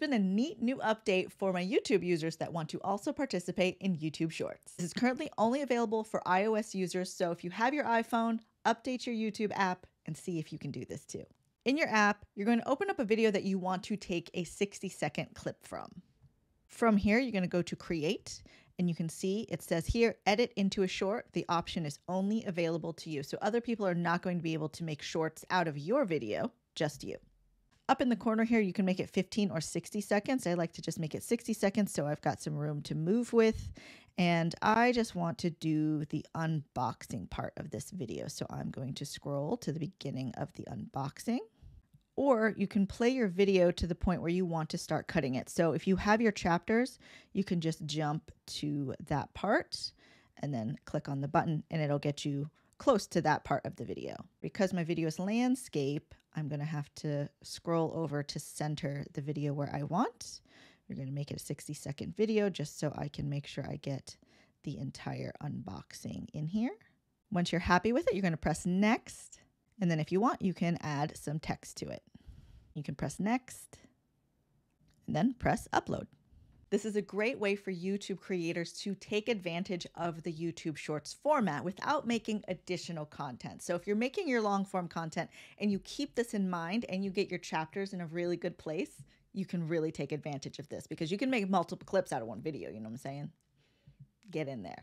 There's been a neat new update for my YouTube users that want to also participate in YouTube Shorts. This is currently only available for iOS users, so if you have your iPhone, update your YouTube app and see if you can do this too. In your app, you're going to open up a video that you want to take a 60 second clip from. From here, you're going to go to create and you can see it says here edit into a short. The option is only available to you. So other people are not going to be able to make shorts out of your video, just you up in the corner here, you can make it 15 or 60 seconds. I like to just make it 60 seconds so I've got some room to move with. And I just want to do the unboxing part of this video. So I'm going to scroll to the beginning of the unboxing or you can play your video to the point where you want to start cutting it. So if you have your chapters, you can just jump to that part and then click on the button and it'll get you close to that part of the video. Because my video is landscape, I'm going to have to scroll over to center the video where I want. We're going to make it a 60 second video just so I can make sure I get the entire unboxing in here. Once you're happy with it, you're going to press next. And then if you want, you can add some text to it. You can press next and then press upload. This is a great way for YouTube creators to take advantage of the YouTube Shorts format without making additional content. So if you're making your long form content and you keep this in mind and you get your chapters in a really good place, you can really take advantage of this because you can make multiple clips out of one video, you know what I'm saying? Get in there.